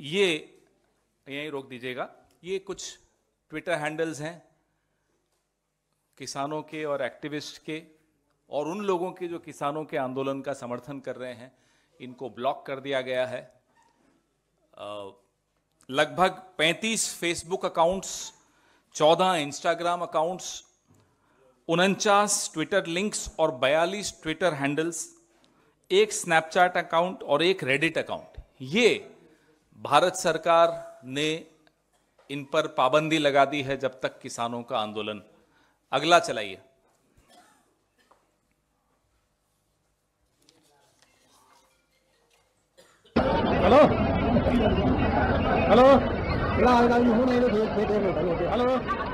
ये यहीं रोक दीजिएगा ये कुछ ट्विटर हैंडल्स हैं किसानों के और एक्टिविस्ट के और उन लोगों के जो किसानों के आंदोलन का समर्थन कर रहे हैं इनको ब्लॉक कर दिया गया है लगभग 35 फेसबुक अकाउंट्स 14 इंस्टाग्राम अकाउंट्स उनचास ट्विटर लिंक्स और 42 ट्विटर हैंडल्स एक स्नैपचैट अकाउंट और एक रेडिट अकाउंट ये भारत सरकार ने इन पर पाबंदी लगा दी है जब तक किसानों का आंदोलन अगला चलाइए हेलो हेलो हेलो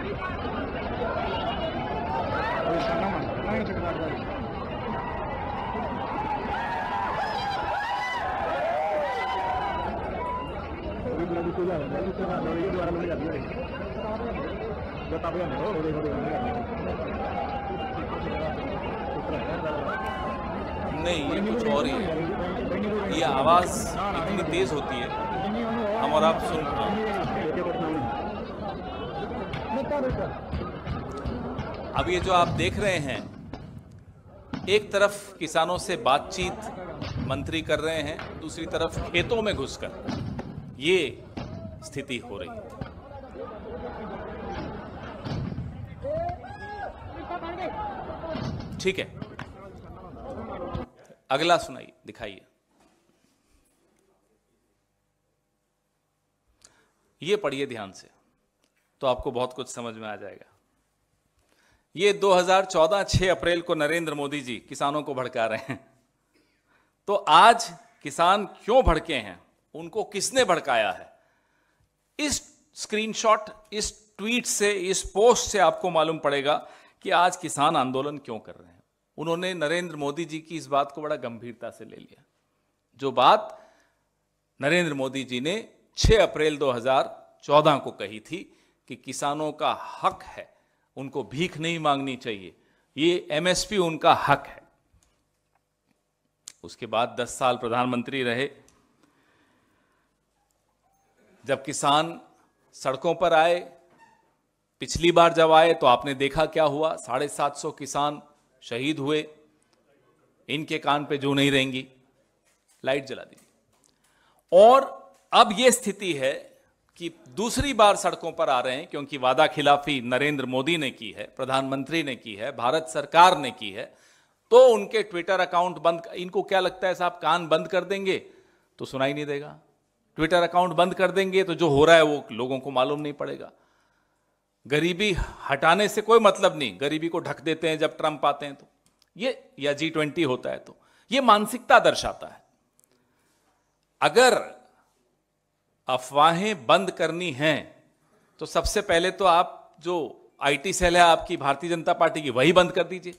नहीं ये कुछ और ही है ये आवाज़ इतनी तेज़ होती है हम और आप सुन अब ये जो आप देख रहे हैं एक तरफ किसानों से बातचीत मंत्री कर रहे हैं दूसरी तरफ खेतों में घुसकर ये स्थिति हो रही है ठीक है अगला सुनाइए दिखाइए ये पढ़िए ध्यान से तो आपको बहुत कुछ समझ में आ जाएगा ये 2014 6 अप्रैल को नरेंद्र मोदी जी किसानों को भड़का रहे हैं तो आज किसान क्यों भड़के हैं उनको किसने भड़काया है इस स्क्रीनशॉट इस ट्वीट से इस पोस्ट से आपको मालूम पड़ेगा कि आज किसान आंदोलन क्यों कर रहे हैं उन्होंने नरेंद्र मोदी जी की इस बात को बड़ा गंभीरता से ले लिया जो बात नरेंद्र मोदी जी ने 6 अप्रैल 2014 को कही थी कि किसानों का हक है उनको भीख नहीं मांगनी चाहिए ये एमएसपी उनका हक है उसके बाद 10 साल प्रधानमंत्री रहे जब किसान सड़कों पर आए पिछली बार जब आए तो आपने देखा क्या हुआ साढ़े सात सौ किसान शहीद हुए इनके कान पे जो नहीं रहेंगी लाइट जला दी और अब यह स्थिति है कि दूसरी बार सड़कों पर आ रहे हैं क्योंकि वादा खिलाफी नरेंद्र मोदी ने की है प्रधानमंत्री ने की है भारत सरकार ने की है तो उनके ट्विटर अकाउंट बंद इनको क्या लगता है साहब कान बंद कर देंगे तो सुनाई नहीं देगा ट्विटर अकाउंट बंद कर देंगे तो जो हो रहा है वो लोगों को मालूम नहीं पड़ेगा गरीबी हटाने से कोई मतलब नहीं गरीबी को ढक देते हैं जब ट्रंप आते हैं तो ये या जी ट्वेंटी होता है तो ये मानसिकता दर्शाता है अगर अफवाहें बंद करनी हैं तो सबसे पहले तो आप जो आईटी सेल है आपकी भारतीय जनता पार्टी की वही बंद कर दीजिए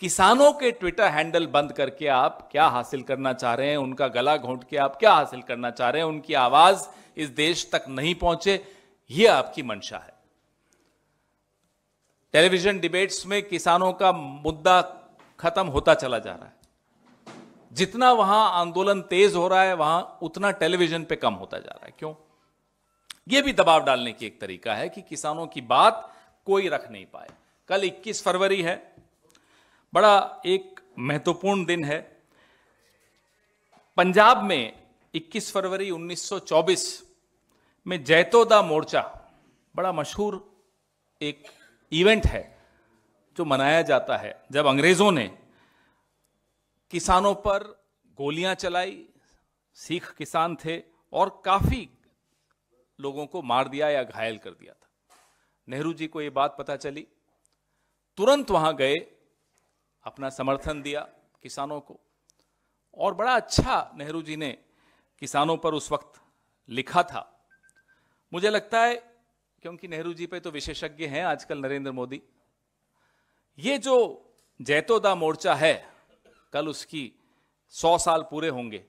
किसानों के ट्विटर हैंडल बंद करके आप क्या हासिल करना चाह रहे हैं उनका गला घोंट के आप क्या हासिल करना चाह रहे हैं उनकी आवाज इस देश तक नहीं पहुंचे यह आपकी मंशा है टेलीविजन डिबेट्स में किसानों का मुद्दा खत्म होता चला जा रहा है जितना वहां आंदोलन तेज हो रहा है वहां उतना टेलीविजन पे कम होता जा रहा है क्यों यह भी दबाव डालने की एक तरीका है कि किसानों की बात कोई रख नहीं पाए कल 21 फरवरी है बड़ा एक महत्वपूर्ण दिन है पंजाब में 21 फरवरी 1924 में जैतोदा मोर्चा बड़ा मशहूर एक इवेंट है जो मनाया जाता है जब अंग्रेज़ों ने किसानों पर गोलियां चलाई सिख किसान थे और काफ़ी लोगों को मार दिया या घायल कर दिया था नेहरू जी को ये बात पता चली तुरंत वहां गए अपना समर्थन दिया किसानों को और बड़ा अच्छा नेहरू जी ने किसानों पर उस वक्त लिखा था मुझे लगता है क्योंकि नेहरू जी पे तो विशेषज्ञ हैं आजकल नरेंद्र मोदी ये जो जैतोदा मोर्चा है कल उसकी सौ साल पूरे होंगे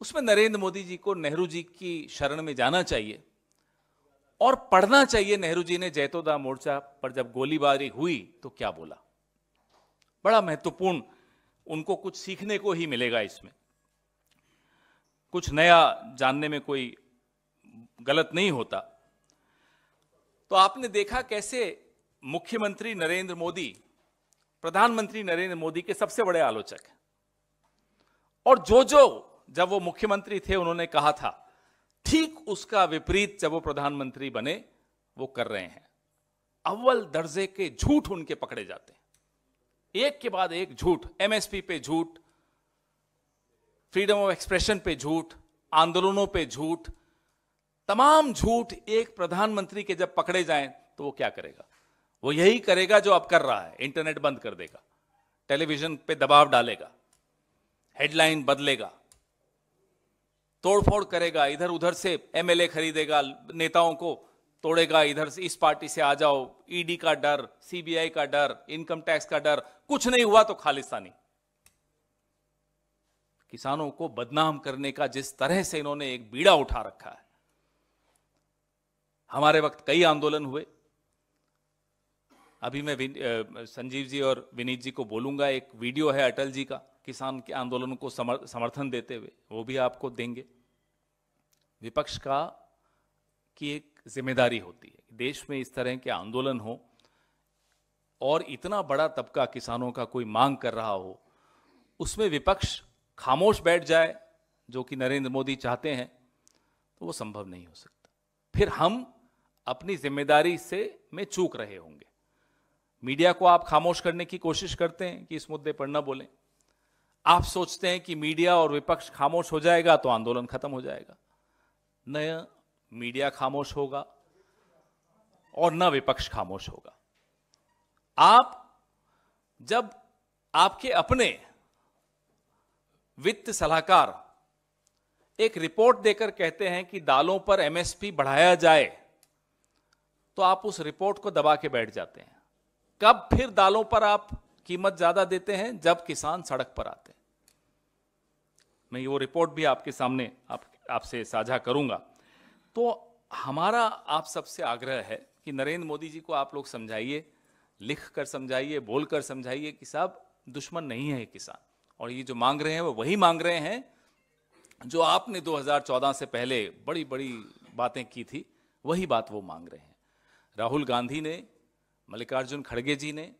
उसमें नरेंद्र मोदी जी को नेहरू जी की शरण में जाना चाहिए और पढ़ना चाहिए नेहरू जी ने जैतोदा मोर्चा पर जब गोलीबारी हुई तो क्या बोला बड़ा महत्वपूर्ण उनको कुछ सीखने को ही मिलेगा इसमें कुछ नया जानने में कोई गलत नहीं होता तो आपने देखा कैसे मुख्यमंत्री नरेंद्र मोदी प्रधानमंत्री नरेंद्र मोदी के सबसे बड़े आलोचक हैं और जो जो जब वो मुख्यमंत्री थे उन्होंने कहा था ठीक उसका विपरीत जब वो प्रधानमंत्री बने वो कर रहे हैं अव्वल दर्जे के झूठ उनके पकड़े जाते हैं एक के बाद एक झूठ एमएसपी पे झूठ फ्रीडम ऑफ एक्सप्रेशन पे झूठ आंदोलनों पे झूठ तमाम झूठ एक प्रधानमंत्री के जब पकड़े जाएं तो वो क्या करेगा वो यही करेगा जो अब कर रहा है इंटरनेट बंद कर देगा टेलीविजन पे दबाव डालेगा हेडलाइन बदलेगा तोड़फोड़ करेगा इधर उधर से एमएलए खरीदेगा नेताओं को तोड़ेगा इधर से इस पार्टी से आ जाओ ईडी e का डर सीबीआई का डर इनकम टैक्स का डर कुछ नहीं हुआ तो खालिस्तानी किसानों को बदनाम करने का जिस तरह से इन्होंने एक बीड़ा उठा रखा है हमारे वक्त कई आंदोलन हुए अभी मैं संजीव जी और विनीत जी को बोलूंगा एक वीडियो है अटल जी का किसान के आंदोलन को समर्थन देते हुए वो भी आपको देंगे विपक्ष का कि एक जिम्मेदारी होती है देश में इस तरह के आंदोलन हो और इतना बड़ा तबका किसानों का कोई मांग कर रहा हो उसमें विपक्ष खामोश बैठ जाए जो कि नरेंद्र मोदी चाहते हैं तो वो संभव नहीं हो सकता फिर हम अपनी जिम्मेदारी से में चूक रहे होंगे मीडिया को आप खामोश करने की कोशिश करते हैं कि इस मुद्दे पर ना बोलें आप सोचते हैं कि मीडिया और विपक्ष खामोश हो जाएगा तो आंदोलन खत्म हो जाएगा नया मीडिया खामोश होगा और न विपक्ष खामोश होगा आप जब आपके अपने वित्त सलाहकार एक रिपोर्ट देकर कहते हैं कि दालों पर एमएसपी बढ़ाया जाए तो आप उस रिपोर्ट को दबा के बैठ जाते हैं कब फिर दालों पर आप कीमत ज्यादा देते हैं जब किसान सड़क पर आते हैं मैं वो रिपोर्ट भी आपके सामने आप आपसे साझा करूंगा तो हमारा आप सबसे आग्रह है कि नरेंद्र मोदी जी को आप लोग समझाइए लिख कर समझाइए बोल कर समझाइए कि साहब दुश्मन नहीं है किसान और ये जो मांग रहे हैं वो वही मांग रहे हैं जो आपने 2014 से पहले बड़ी बड़ी बातें की थी वही बात वो मांग रहे हैं राहुल गांधी ने मल्लिकार्जुन खड़गे जी ने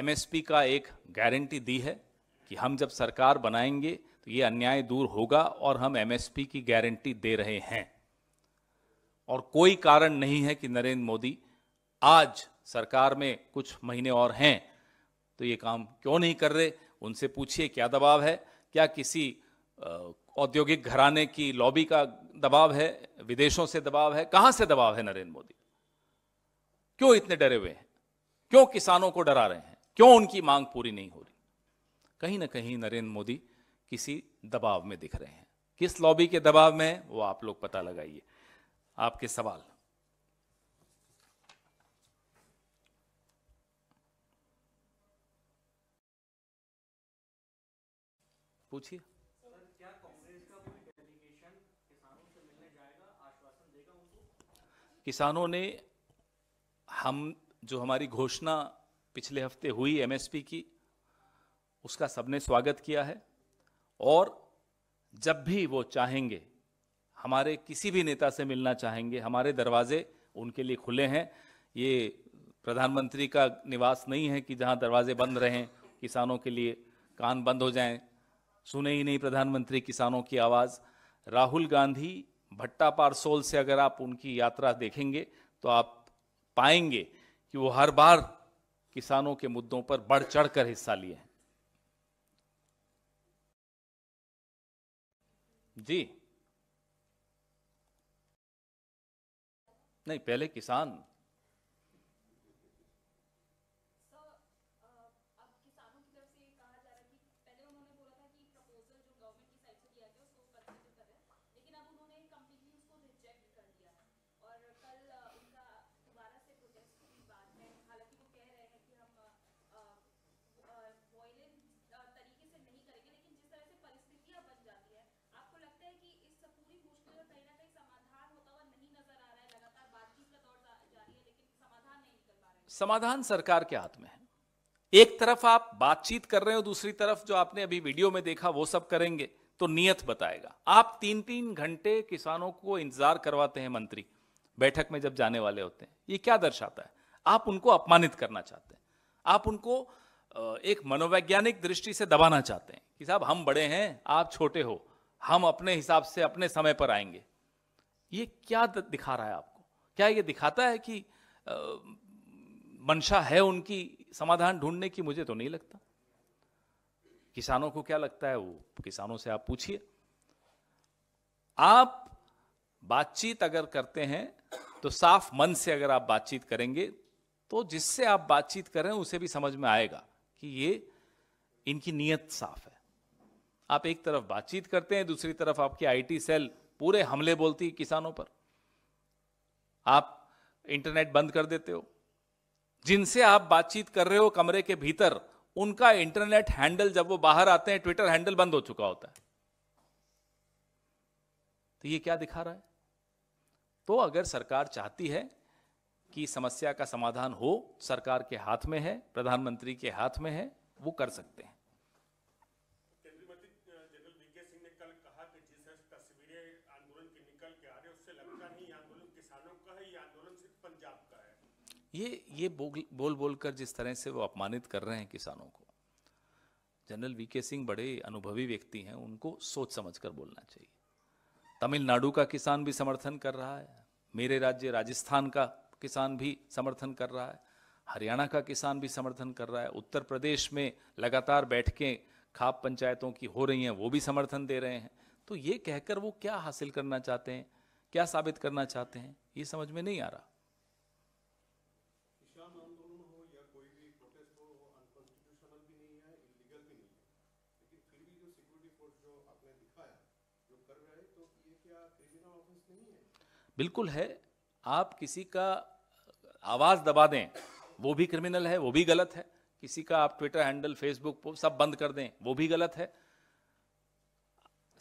एमएसपी का एक गारंटी दी है कि हम जब सरकार बनाएंगे तो ये अन्याय दूर होगा और हम एमएसपी की गारंटी दे रहे हैं और कोई कारण नहीं है कि नरेंद्र मोदी आज सरकार में कुछ महीने और हैं तो ये काम क्यों नहीं कर रहे उनसे पूछिए क्या दबाव है क्या किसी औद्योगिक घराने की लॉबी का दबाव है विदेशों से दबाव है कहां से दबाव है नरेंद्र मोदी क्यों इतने डरे हुए हैं क्यों किसानों को डरा रहे हैं क्यों उनकी मांग पूरी नहीं हो रही कहीं ना कहीं नरेंद्र मोदी किसी दबाव में दिख रहे हैं किस लॉबी के दबाव में वो आप लोग पता लगाइए आपके सवाल पूछिए किसानों ने हम जो हमारी घोषणा पिछले हफ्ते हुई एमएसपी की उसका सबने स्वागत किया है और जब भी वो चाहेंगे हमारे किसी भी नेता से मिलना चाहेंगे हमारे दरवाजे उनके लिए खुले हैं ये प्रधानमंत्री का निवास नहीं है कि जहां दरवाजे बंद रहें किसानों के लिए कान बंद हो जाएं सुने ही नहीं प्रधानमंत्री किसानों की आवाज़ राहुल गांधी भट्टा पारसोल से अगर आप उनकी यात्रा देखेंगे तो आप पाएंगे कि वो हर बार किसानों के मुद्दों पर बढ़ चढ़ कर हिस्सा लिए हैं जी नहीं पहले किसान समाधान सरकार के हाथ में है एक तरफ आप बातचीत कर रहे हो दूसरी तरफ जो आपने अभी वीडियो में देखा वो सब करेंगे तो नियत बताएगा आप तीन तीन घंटे किसानों को इंतजार करवाते हैं मंत्री बैठक में जब जाने वाले होते हैं ये क्या दर्शाता है आप उनको अपमानित करना चाहते हैं आप उनको एक मनोवैज्ञानिक दृष्टि से दबाना चाहते हैं कि साहब हम बड़े हैं आप छोटे हो हम अपने हिसाब से अपने समय पर आएंगे ये क्या दिखा रहा है आपको क्या ये दिखाता है कि मंशा है उनकी समाधान ढूंढने की मुझे तो नहीं लगता किसानों को क्या लगता है वो किसानों से आप पूछिए आप बातचीत अगर करते हैं तो साफ मन से अगर आप बातचीत करेंगे तो जिससे आप बातचीत करें उसे भी समझ में आएगा कि ये इनकी नीयत साफ है आप एक तरफ बातचीत करते हैं दूसरी तरफ आपकी आईटी सेल पूरे हमले बोलती है किसानों पर आप इंटरनेट बंद कर देते हो जिनसे आप बातचीत कर रहे हो कमरे के भीतर उनका इंटरनेट हैंडल जब वो बाहर आते हैं ट्विटर हैंडल बंद हो चुका होता है तो ये क्या दिखा रहा है तो अगर सरकार चाहती है कि समस्या का समाधान हो सरकार के हाथ में है प्रधानमंत्री के हाथ में है वो कर सकते हैं ये ये बोल बोल कर जिस तरह से वो अपमानित कर रहे हैं किसानों को जनरल वी के सिंह बड़े अनुभवी व्यक्ति हैं उनको सोच समझ कर बोलना चाहिए तमिलनाडु का किसान भी समर्थन कर रहा है मेरे राज्य राजस्थान का किसान भी समर्थन कर रहा है हरियाणा का किसान भी समर्थन कर रहा है उत्तर प्रदेश में लगातार बैठकें खाप पंचायतों की हो रही हैं वो भी समर्थन दे रहे हैं तो ये कहकर वो क्या हासिल करना चाहते हैं क्या साबित करना चाहते हैं ये समझ में नहीं आ रहा बिल्कुल है आप किसी का आवाज़ दबा दें वो भी क्रिमिनल है वो भी गलत है किसी का आप ट्विटर हैंडल फेसबुक सब बंद कर दें वो भी गलत है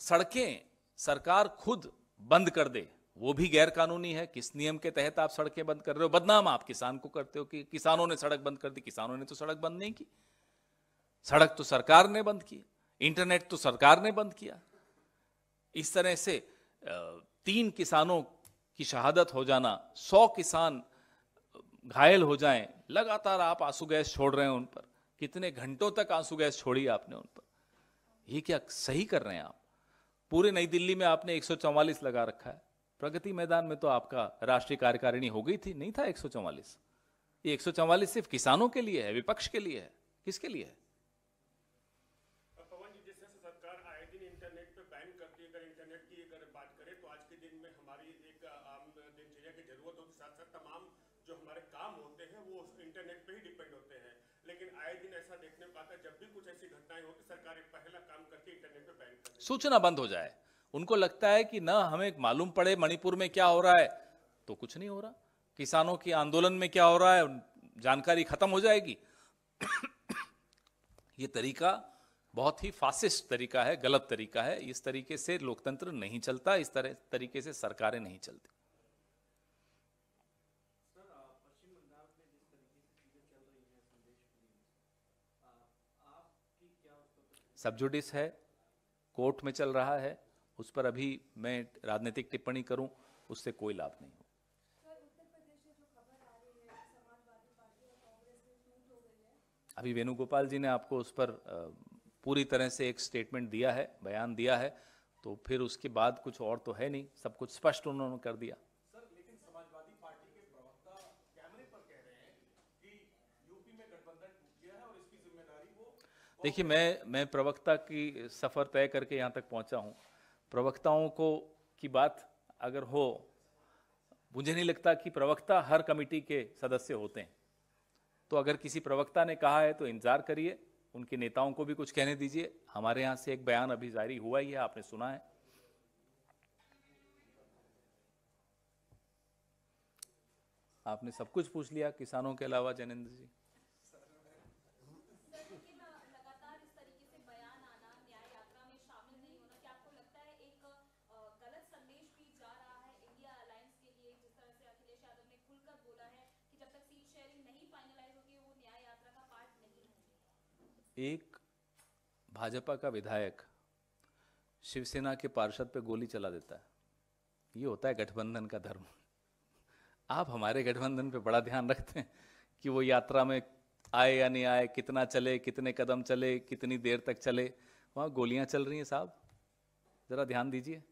सड़कें सरकार खुद बंद कर दे वो भी गैर कानूनी है किस नियम के तहत आप सड़कें बंद कर रहे हो बदनाम आप किसान को करते हो कि किसानों ने सड़क बंद कर दी किसानों ने तो सड़क बंद नहीं की सड़क तो सरकार ने बंद की इंटरनेट तो सरकार ने बंद किया इस तरह से तीन किसानों की शहादत हो जाना सौ किसान घायल हो जाएं लगातार आप आंसू गैस छोड़ रहे हैं उन पर कितने घंटों तक आंसू गैस छोड़ी आपने उन पर ये क्या सही कर रहे हैं आप पूरे नई दिल्ली में आपने एक लगा रखा है प्रगति मैदान में तो आपका राष्ट्रीय कार्यकारिणी हो गई थी नहीं था एक ये एक सिर्फ किसानों के लिए है विपक्ष के लिए है किसके लिए है सूचना बंद हो जाए उनको लगता है कि ना हमें मालूम पड़े मणिपुर में क्या हो रहा है तो कुछ नहीं हो रहा किसानों के आंदोलन में क्या हो रहा है जानकारी खत्म हो जाएगी ये तरीका बहुत ही फासिस्ट तरीका है गलत तरीका है इस तरीके से लोकतंत्र नहीं चलता इस तरह तरीके से सरकारें नहीं चलती सबजुडिस है कोर्ट में चल रहा है उस पर अभी मैं राजनीतिक टिप्पणी करूं उससे कोई लाभ नहीं हो अभी वेणुगोपाल जी ने आपको उस पर पूरी तरह से एक स्टेटमेंट दिया है बयान दिया है तो फिर उसके बाद कुछ और तो है नहीं सब कुछ स्पष्ट उन्होंने कर दिया देखिए मैं मैं प्रवक्ता की सफ़र तय करके यहाँ तक पहुँचा हूँ प्रवक्ताओं को की बात अगर हो मुझे नहीं लगता कि प्रवक्ता हर कमेटी के सदस्य होते हैं तो अगर किसी प्रवक्ता ने कहा है तो इंतज़ार करिए उनके नेताओं को भी कुछ कहने दीजिए हमारे यहाँ से एक बयान अभी जारी हुआ ही है आपने सुना है आपने सब कुछ पूछ लिया किसानों के अलावा जैनेन्द्र जी एक भाजपा का विधायक शिवसेना के पार्षद पे गोली चला देता है ये होता है गठबंधन का धर्म आप हमारे गठबंधन पे बड़ा ध्यान रखते हैं कि वो यात्रा में आए या नहीं आए कितना चले कितने कदम चले कितनी देर तक चले वहाँ गोलियाँ चल रही हैं साहब ज़रा ध्यान दीजिए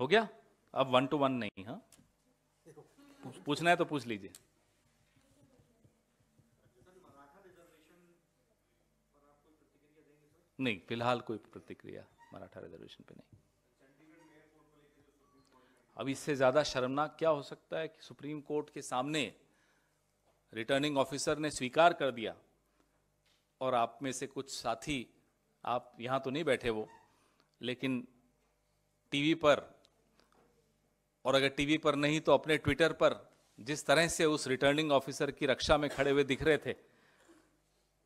हो गया अब वन टू वन नहीं हाँ पूछना है तो पूछ लीजिए नहीं फिलहाल कोई प्रतिक्रिया मराठा रिजर्वेशन पे नहीं अब इससे ज़्यादा शर्मनाक क्या हो सकता है कि सुप्रीम कोर्ट के सामने रिटर्निंग ऑफिसर ने स्वीकार कर दिया और आप में से कुछ साथी आप यहां तो नहीं बैठे वो लेकिन टीवी पर और अगर टीवी पर नहीं तो अपने ट्विटर पर जिस तरह से उस रिटर्निंग ऑफिसर की रक्षा में खड़े हुए दिख रहे थे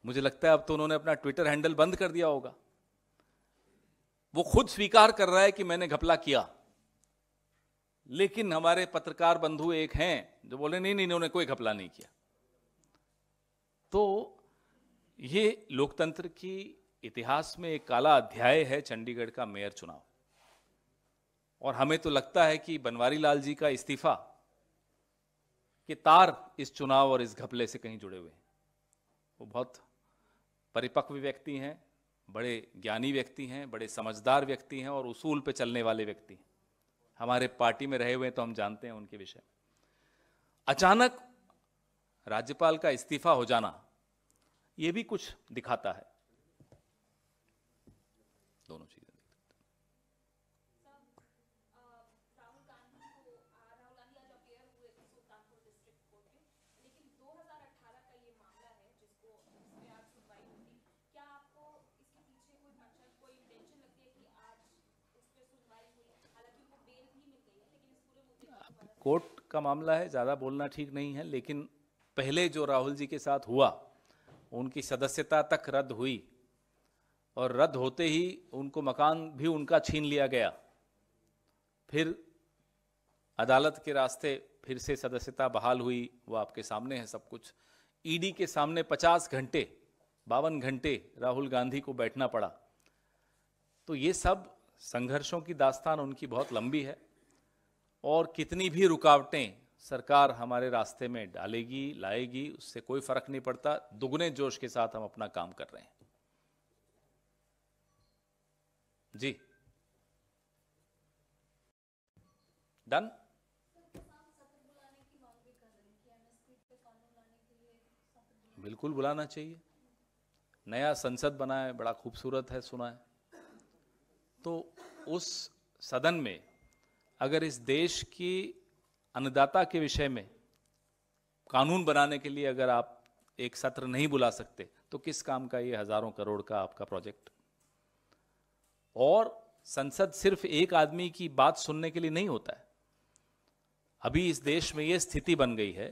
मुझे लगता है अब तो उन्होंने अपना ट्विटर हैंडल बंद कर दिया होगा वो खुद स्वीकार कर रहा है कि मैंने घपला किया लेकिन हमारे पत्रकार बंधु एक हैं जो बोले नहीं नहीं उन्होंने कोई घपला नहीं किया तो ये लोकतंत्र की इतिहास में एक काला अध्याय है चंडीगढ़ का मेयर चुनाव और हमें तो लगता है कि बनवारी लाल जी का इस्तीफा के तार इस चुनाव और इस घपले से कहीं जुड़े हुए हैं वो बहुत परिपक्व व्यक्ति हैं बड़े ज्ञानी व्यक्ति हैं बड़े समझदार व्यक्ति हैं और उसूल पे चलने वाले व्यक्ति हैं हमारे पार्टी में रहे हुए हैं तो हम जानते हैं उनके विषय अचानक राज्यपाल का इस्तीफा हो जाना ये भी कुछ दिखाता है कोर्ट का मामला है ज़्यादा बोलना ठीक नहीं है लेकिन पहले जो राहुल जी के साथ हुआ उनकी सदस्यता तक रद्द हुई और रद्द होते ही उनको मकान भी उनका छीन लिया गया फिर अदालत के रास्ते फिर से सदस्यता बहाल हुई वो आपके सामने है सब कुछ ईडी के सामने 50 घंटे बावन घंटे राहुल गांधी को बैठना पड़ा तो ये सब संघर्षों की दास्तान उनकी बहुत लंबी है और कितनी भी रुकावटें सरकार हमारे रास्ते में डालेगी लाएगी उससे कोई फर्क नहीं पड़ता दुगने जोश के साथ हम अपना काम कर रहे हैं जी डन बिल्कुल बुलाना चाहिए नया संसद बना है बड़ा खूबसूरत है सुना है तो उस सदन में अगर इस देश की अन्नदाता के विषय में कानून बनाने के लिए अगर आप एक सत्र नहीं बुला सकते तो किस काम का ये हजारों करोड़ का आपका प्रोजेक्ट और संसद सिर्फ एक आदमी की बात सुनने के लिए नहीं होता है अभी इस देश में ये स्थिति बन गई है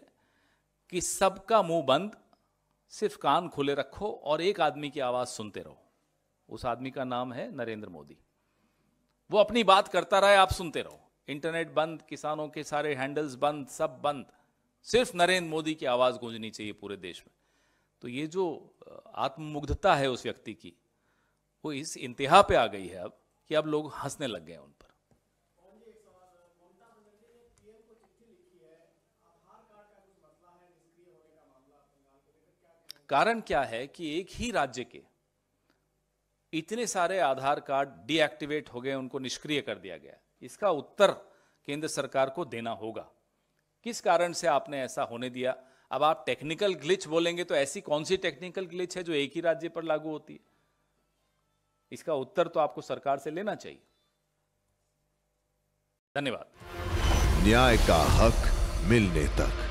कि सबका मुंह बंद सिर्फ कान खुले रखो और एक आदमी की आवाज सुनते रहो उस आदमी का नाम है नरेंद्र मोदी वो अपनी बात करता रहे आप सुनते रहो इंटरनेट बंद किसानों के सारे हैंडल्स बंद सब बंद सिर्फ नरेंद्र मोदी की आवाज़ गूंजनी चाहिए पूरे देश में तो ये जो आत्ममुग्धता है उस व्यक्ति की वो इस इंतहा पे आ गई है अब कि अब लोग हंसने लग गए उन पर कारण क्या है कि एक ही राज्य के इतने सारे आधार कार्ड डीएक्टिवेट हो गए उनको निष्क्रिय कर दिया गया इसका उत्तर केंद्र सरकार को देना होगा किस कारण से आपने ऐसा होने दिया अब आप टेक्निकल ग्लिच बोलेंगे तो ऐसी कौन सी टेक्निकल ग्लिच है जो एक ही राज्य पर लागू होती है इसका उत्तर तो आपको सरकार से लेना चाहिए धन्यवाद न्याय का हक मिलने तक